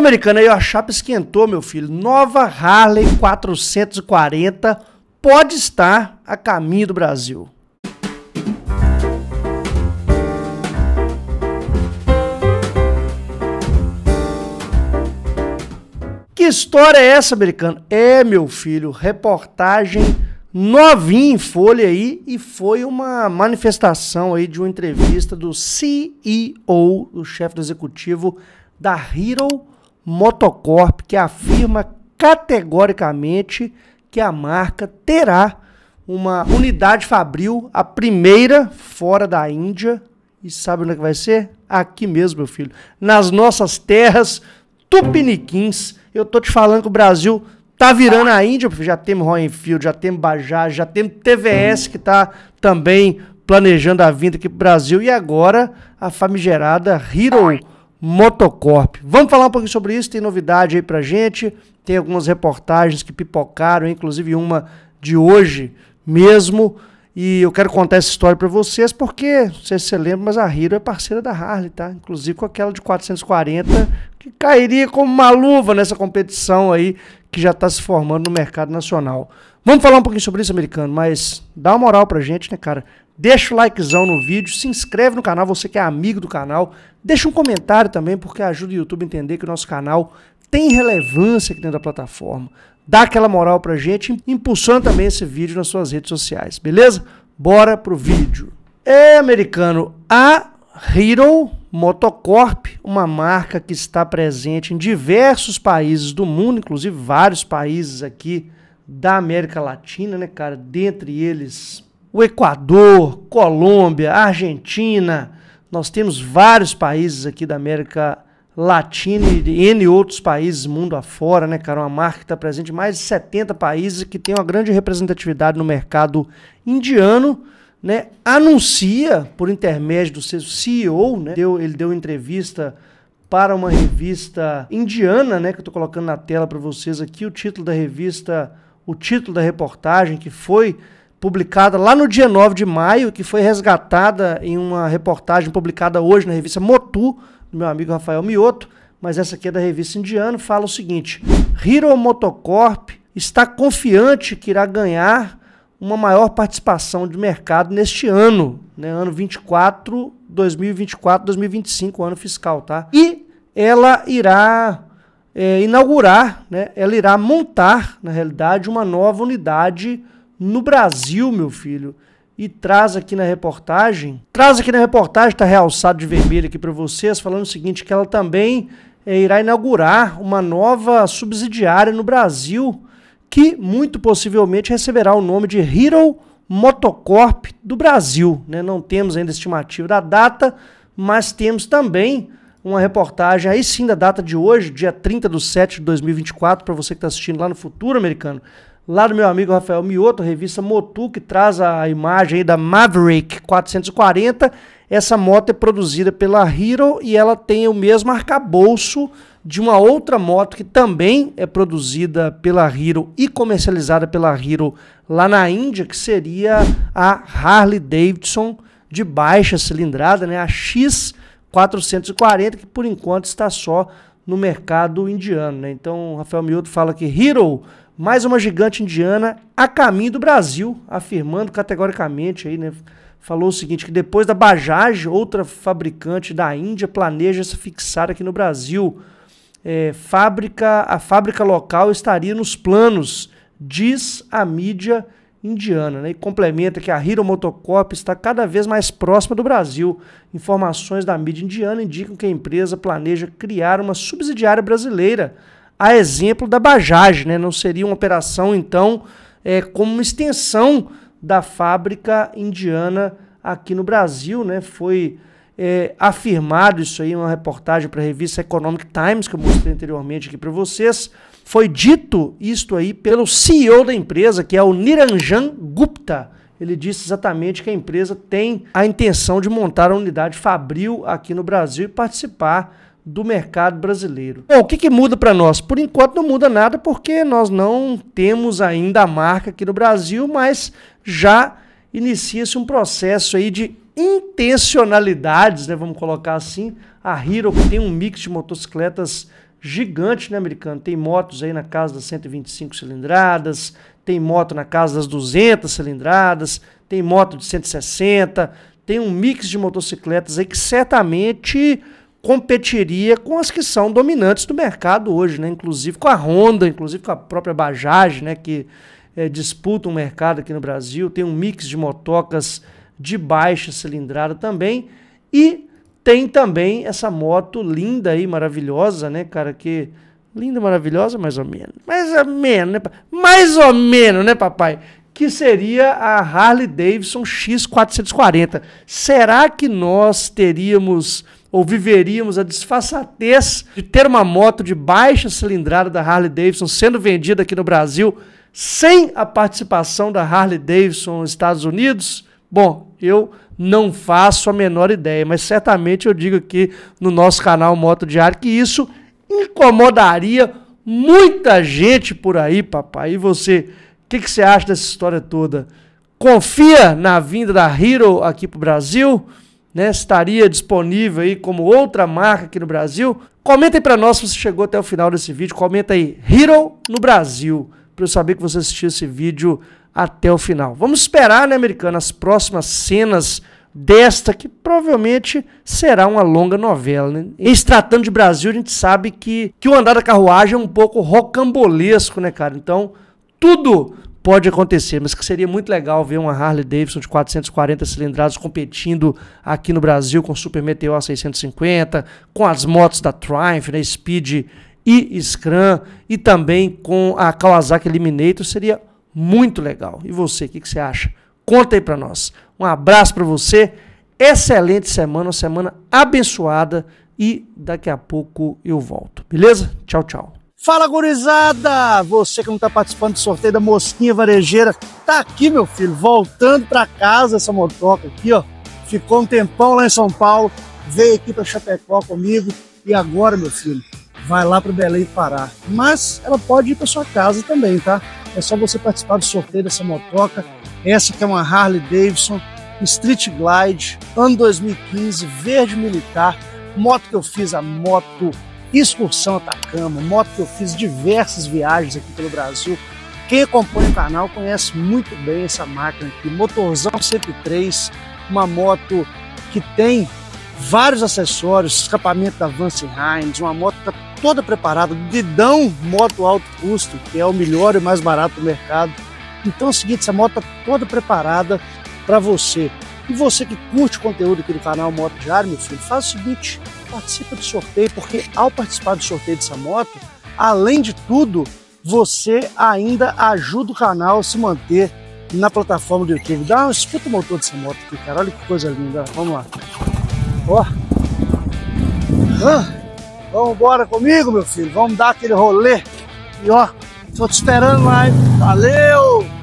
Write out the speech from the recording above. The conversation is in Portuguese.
americana aí, a chapa esquentou, meu filho. Nova Harley 440 pode estar a caminho do Brasil. Que história é essa, americano? É, meu filho, reportagem novinha em folha aí e foi uma manifestação aí de uma entrevista do CEO, do chefe do executivo da Hero Motocorp, que afirma categoricamente que a marca terá uma unidade fabril, a primeira fora da Índia. E sabe onde é que vai ser? Aqui mesmo, meu filho. Nas nossas terras tupiniquins. Eu tô te falando que o Brasil tá virando a Índia, porque já temos Royal já temos Bajaj, já temos TVS que tá também planejando a vinda aqui pro Brasil. E agora a famigerada Hero Motocorp. Vamos falar um pouquinho sobre isso, tem novidade aí pra gente, tem algumas reportagens que pipocaram, inclusive uma de hoje mesmo. E eu quero contar essa história para vocês porque, não sei se você lembra, mas a Hero é parceira da Harley, tá? Inclusive com aquela de 440, que cairia como uma luva nessa competição aí que já está se formando no mercado nacional. Vamos falar um pouquinho sobre isso, americano, mas dá uma moral pra gente, né, cara? Deixa o likezão no vídeo, se inscreve no canal, você que é amigo do canal. Deixa um comentário também, porque ajuda o YouTube a entender que o nosso canal tem relevância aqui dentro da plataforma dá aquela moral pra gente, impulsando também esse vídeo nas suas redes sociais, beleza? Bora pro vídeo. É, americano, a Hero Motocorp, uma marca que está presente em diversos países do mundo, inclusive vários países aqui da América Latina, né, cara? Dentre eles o Equador, Colômbia, Argentina. Nós temos vários países aqui da América Latina latina e de N outros países, mundo afora, né, cara? Uma marca que está presente em mais de 70 países que tem uma grande representatividade no mercado indiano, né? Anuncia, por intermédio do seu CEO, né? Deu, ele deu entrevista para uma revista indiana, né? Que eu estou colocando na tela para vocês aqui o título da revista, o título da reportagem que foi publicada lá no dia 9 de maio, que foi resgatada em uma reportagem publicada hoje na revista Motu, do meu amigo Rafael Mioto, mas essa aqui é da revista Indiano, fala o seguinte: Hero Motocorp está confiante que irá ganhar uma maior participação de mercado neste ano, né? Ano 24, 2024, 2025, ano fiscal, tá? E ela irá é, inaugurar, né? Ela irá montar, na realidade, uma nova unidade no Brasil, meu filho e traz aqui na reportagem. Traz aqui na reportagem, está realçado de vermelho aqui para vocês, falando o seguinte, que ela também é, irá inaugurar uma nova subsidiária no Brasil, que muito possivelmente receberá o nome de Hero Motocorp do Brasil. Né? Não temos ainda estimativa da data, mas temos também uma reportagem aí sim da data de hoje, dia 30 de setembro de 2024, para você que está assistindo lá no futuro americano, lá do meu amigo Rafael Mioto, revista Motu, que traz a imagem da Maverick 440. Essa moto é produzida pela Hero e ela tem o mesmo arcabouço de uma outra moto que também é produzida pela Hero e comercializada pela Hero lá na Índia, que seria a Harley Davidson de baixa cilindrada, né? a X440, que por enquanto está só no mercado indiano. Né? Então, Rafael Mioto fala que Hero, mais uma gigante indiana a caminho do Brasil, afirmando categoricamente aí, né? Falou o seguinte, que depois da Bajaj, outra fabricante da Índia planeja se fixar aqui no Brasil. É, fábrica, a fábrica local estaria nos planos, diz a mídia indiana. Né? E complementa que a Hero Motocorp está cada vez mais próxima do Brasil. Informações da mídia indiana indicam que a empresa planeja criar uma subsidiária brasileira, a exemplo da Bajaj. Né? Não seria uma operação, então, é, como uma extensão da fábrica indiana aqui no Brasil. Né? Foi é, afirmado isso aí, uma reportagem para a revista Economic Times, que eu mostrei anteriormente aqui para vocês. Foi dito isto aí pelo CEO da empresa, que é o Niranjan Gupta. Ele disse exatamente que a empresa tem a intenção de montar a unidade Fabril aqui no Brasil e participar do mercado brasileiro. Bom, o que, que muda para nós? Por enquanto não muda nada porque nós não temos ainda a marca aqui no Brasil, mas já inicia-se um processo aí de intencionalidades, né, vamos colocar assim. A Hero tem um mix de motocicletas gigante, né, americano? Tem motos aí na casa das 125 cilindradas, tem moto na casa das 200 cilindradas, tem moto de 160, tem um mix de motocicletas aí que certamente competiria com as que são dominantes do mercado hoje, né? Inclusive com a Honda, inclusive com a própria Bajaj, né? Que é, disputa o um mercado aqui no Brasil, tem um mix de motocas de baixa cilindrada também e tem também essa moto linda e maravilhosa, né, cara, que linda, maravilhosa, mais ou menos. Mais ou menos, né? Mais ou menos, né, papai? Que seria a Harley Davidson X440. Será que nós teríamos ou viveríamos a desfaçatez de ter uma moto de baixa cilindrada da Harley Davidson sendo vendida aqui no Brasil sem a participação da Harley Davidson nos Estados Unidos? Bom, eu não faço a menor ideia, mas certamente eu digo aqui no nosso canal Moto Diário que isso incomodaria muita gente por aí, papai. E você, o que, que você acha dessa história toda? Confia na vinda da Hero aqui para o Brasil? né, estaria disponível aí como outra marca aqui no Brasil. Comenta aí para nós se você chegou até o final desse vídeo. Comenta aí Hero no Brasil, para eu saber que você assistiu esse vídeo até o final. Vamos esperar, né, americano, as próximas cenas desta que provavelmente será uma longa novela. Né? E se tratando de Brasil, a gente sabe que, que o andar da carruagem é um pouco rocambolesco, né, cara? Então, tudo pode acontecer, mas que seria muito legal ver uma Harley Davidson de 440 cilindrados competindo aqui no Brasil com Super Meteor 650, com as motos da Triumph, né, Speed e Scram, e também com a Kawasaki Eliminator, seria muito legal. E você, o que, que você acha? Conta aí para nós. Um abraço para você, excelente semana, uma semana abençoada e daqui a pouco eu volto, beleza? Tchau, tchau. Fala gurizada! Você que não está participando do sorteio da mosquinha varejeira, tá aqui, meu filho, voltando para casa essa motoca aqui, ó. Ficou um tempão lá em São Paulo, veio aqui para Chapecó comigo e agora, meu filho, vai lá para Belém parar. Mas ela pode ir para sua casa também, tá? É só você participar do sorteio dessa motoca. Essa que é uma Harley Davidson Street Glide, ano 2015, verde militar, moto que eu fiz a moto excursão Atacama, moto que eu fiz diversas viagens aqui pelo Brasil. Quem acompanha o canal conhece muito bem essa máquina aqui, motorzão 103, uma moto que tem vários acessórios, escapamento da Vance Hines, uma moto tá toda preparada, didão moto alto custo, que é o melhor e mais barato do mercado. Então é o seguinte, essa moto tá toda preparada para você. E você que curte o conteúdo aqui do canal Moto Diário, meu filho, faz o seguinte, participa do sorteio, porque ao participar do sorteio dessa moto, além de tudo, você ainda ajuda o canal a se manter na plataforma do YouTube. Dá um escuta o motor dessa moto aqui, cara. Olha que coisa linda. Vamos lá. Ó. Ah. Vamos embora comigo, meu filho. Vamos dar aquele rolê. E ó, tô te esperando lá, hein? Valeu!